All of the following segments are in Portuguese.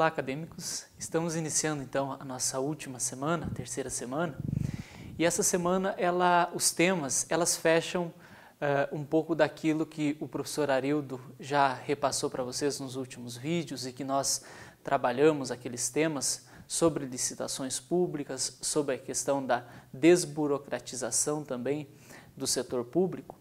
Olá, acadêmicos! Estamos iniciando então a nossa última semana, a terceira semana, e essa semana ela, os temas elas fecham uh, um pouco daquilo que o professor Arildo já repassou para vocês nos últimos vídeos e que nós trabalhamos aqueles temas sobre licitações públicas, sobre a questão da desburocratização também do setor público.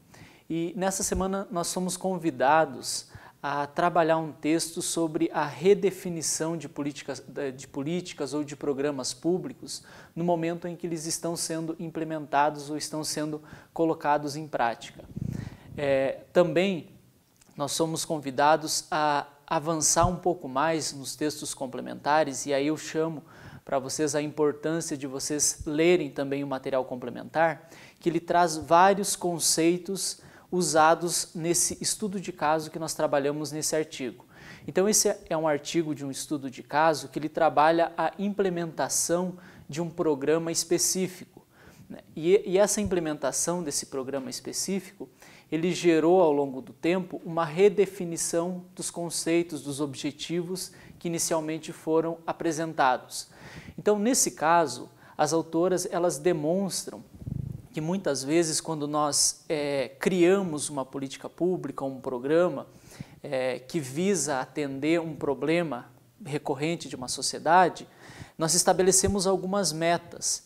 E nessa semana nós somos convidados a trabalhar um texto sobre a redefinição de políticas, de políticas ou de programas públicos no momento em que eles estão sendo implementados ou estão sendo colocados em prática. É, também nós somos convidados a avançar um pouco mais nos textos complementares, e aí eu chamo para vocês a importância de vocês lerem também o material complementar, que ele traz vários conceitos usados nesse estudo de caso que nós trabalhamos nesse artigo. Então, esse é um artigo de um estudo de caso que ele trabalha a implementação de um programa específico. Né? E, e essa implementação desse programa específico, ele gerou ao longo do tempo uma redefinição dos conceitos, dos objetivos que inicialmente foram apresentados. Então, nesse caso, as autoras elas demonstram que muitas vezes quando nós é, criamos uma política pública, um programa é, que visa atender um problema recorrente de uma sociedade, nós estabelecemos algumas metas.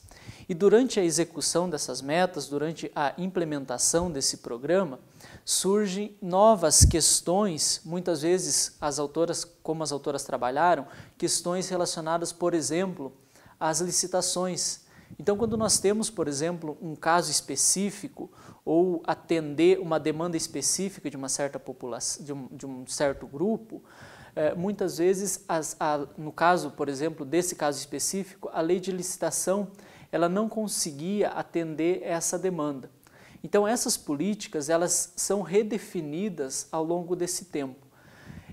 E durante a execução dessas metas, durante a implementação desse programa, surgem novas questões, muitas vezes as autoras, como as autoras trabalharam, questões relacionadas, por exemplo, às licitações então, quando nós temos, por exemplo, um caso específico ou atender uma demanda específica de uma certa população, de um, de um certo grupo, é, muitas vezes, as, a, no caso, por exemplo, desse caso específico, a lei de licitação ela não conseguia atender essa demanda. Então, essas políticas elas são redefinidas ao longo desse tempo.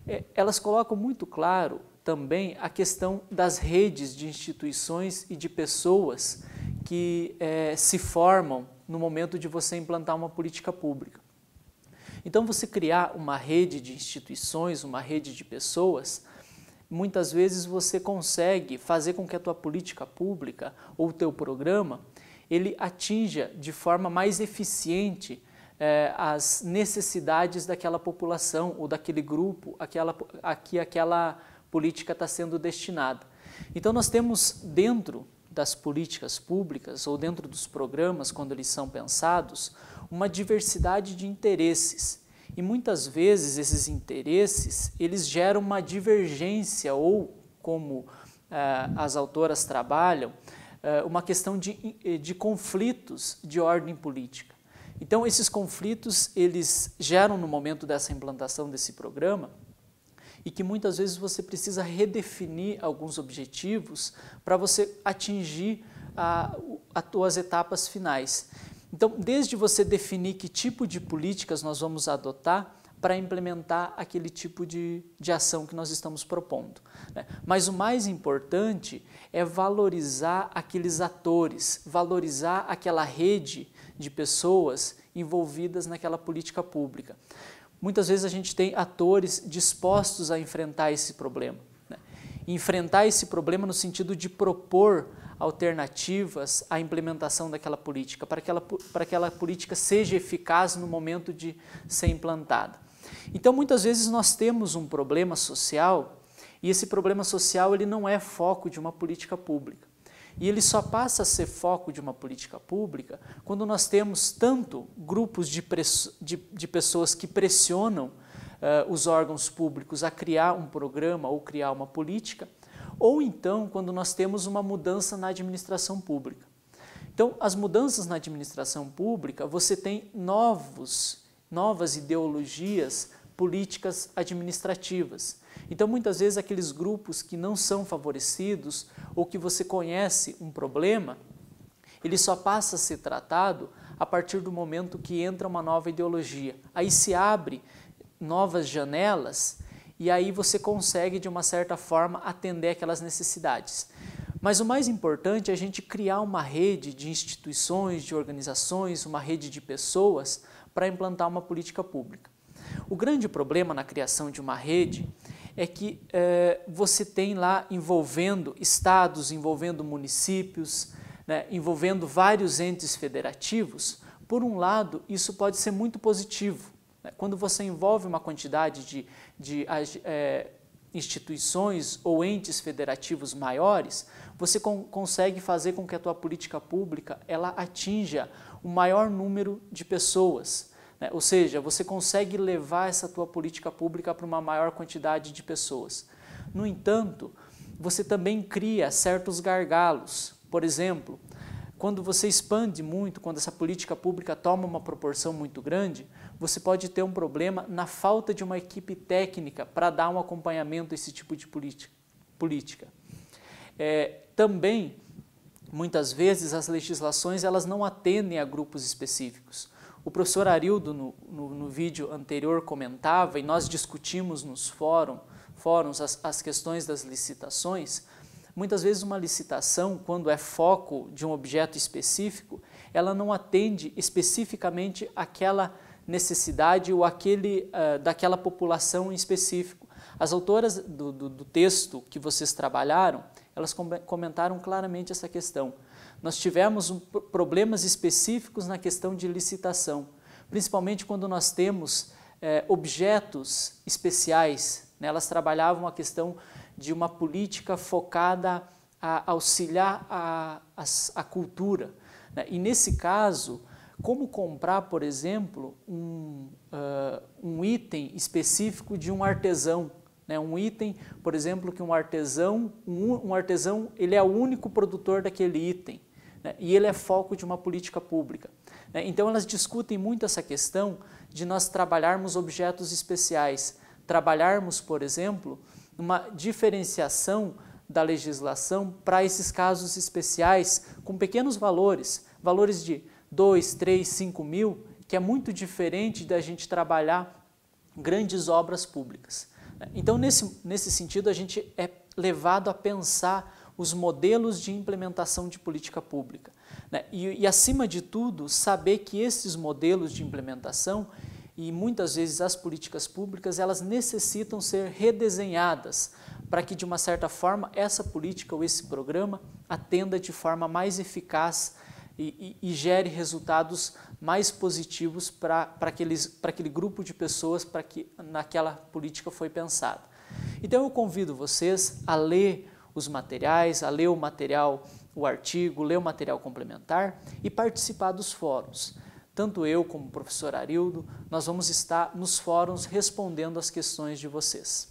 É, elas colocam muito claro também a questão das redes de instituições e de pessoas que é, se formam no momento de você implantar uma política pública. Então, você criar uma rede de instituições, uma rede de pessoas, muitas vezes você consegue fazer com que a tua política pública ou o teu programa ele atinja de forma mais eficiente eh, as necessidades daquela população ou daquele grupo aquela, a que aquela política está sendo destinada. Então, nós temos dentro das políticas públicas ou dentro dos programas, quando eles são pensados, uma diversidade de interesses. E muitas vezes esses interesses, eles geram uma divergência ou, como eh, as autoras trabalham, eh, uma questão de, eh, de conflitos de ordem política. Então, esses conflitos, eles geram no momento dessa implantação desse programa e que muitas vezes você precisa redefinir alguns objetivos para você atingir as suas etapas finais. Então, desde você definir que tipo de políticas nós vamos adotar para implementar aquele tipo de, de ação que nós estamos propondo. Né? Mas o mais importante é valorizar aqueles atores, valorizar aquela rede de pessoas envolvidas naquela política pública muitas vezes a gente tem atores dispostos a enfrentar esse problema. Né? Enfrentar esse problema no sentido de propor alternativas à implementação daquela política, para que, ela, para que aquela política seja eficaz no momento de ser implantada. Então, muitas vezes nós temos um problema social e esse problema social ele não é foco de uma política pública. E ele só passa a ser foco de uma política pública quando nós temos tanto grupos de, de, de pessoas que pressionam uh, os órgãos públicos a criar um programa ou criar uma política, ou então quando nós temos uma mudança na administração pública. Então, as mudanças na administração pública, você tem novos, novas ideologias políticas administrativas. Então, muitas vezes, aqueles grupos que não são favorecidos ou que você conhece um problema, ele só passa a ser tratado a partir do momento que entra uma nova ideologia. Aí se abre novas janelas e aí você consegue, de uma certa forma, atender aquelas necessidades. Mas o mais importante é a gente criar uma rede de instituições, de organizações, uma rede de pessoas para implantar uma política pública. O grande problema na criação de uma rede é que é, você tem lá envolvendo estados, envolvendo municípios, né, envolvendo vários entes federativos. Por um lado, isso pode ser muito positivo. Né? Quando você envolve uma quantidade de, de é, instituições ou entes federativos maiores, você con consegue fazer com que a tua política pública ela atinja o maior número de pessoas. Né? Ou seja, você consegue levar essa tua política pública para uma maior quantidade de pessoas. No entanto, você também cria certos gargalos. Por exemplo, quando você expande muito, quando essa política pública toma uma proporção muito grande, você pode ter um problema na falta de uma equipe técnica para dar um acompanhamento a esse tipo de política. É, também, muitas vezes, as legislações elas não atendem a grupos específicos. O professor Arildo, no, no, no vídeo anterior, comentava, e nós discutimos nos fórum, fóruns as, as questões das licitações. Muitas vezes, uma licitação, quando é foco de um objeto específico, ela não atende especificamente aquela necessidade ou aquele, uh, eh, daquela população em específico. As autoras do, do, do texto que vocês trabalharam, elas comentaram claramente essa questão. Nós tivemos problemas específicos na questão de licitação, principalmente quando nós temos é, objetos especiais. Né? Elas trabalhavam a questão de uma política focada a auxiliar a, a, a cultura. Né? E nesse caso, como comprar, por exemplo, um, uh, um item específico de um artesão? Né? Um item, por exemplo, que um artesão, um, um artesão, ele é o único produtor daquele item né, e ele é foco de uma política pública. Né? Então, elas discutem muito essa questão de nós trabalharmos objetos especiais, trabalharmos, por exemplo, uma diferenciação da legislação para esses casos especiais com pequenos valores, valores de 2, 3, 5 mil, que é muito diferente da gente trabalhar grandes obras públicas. Né? Então, nesse, nesse sentido, a gente é levado a pensar os modelos de implementação de política pública. Né? E, e, acima de tudo, saber que esses modelos de implementação e muitas vezes as políticas públicas, elas necessitam ser redesenhadas para que, de uma certa forma, essa política ou esse programa atenda de forma mais eficaz e, e, e gere resultados mais positivos para, para, aqueles, para aquele grupo de pessoas para que naquela política foi pensada. Então eu convido vocês a ler os materiais, a ler o material, o artigo, ler o material complementar e participar dos fóruns. Tanto eu como o professor Arildo, nós vamos estar nos fóruns respondendo as questões de vocês.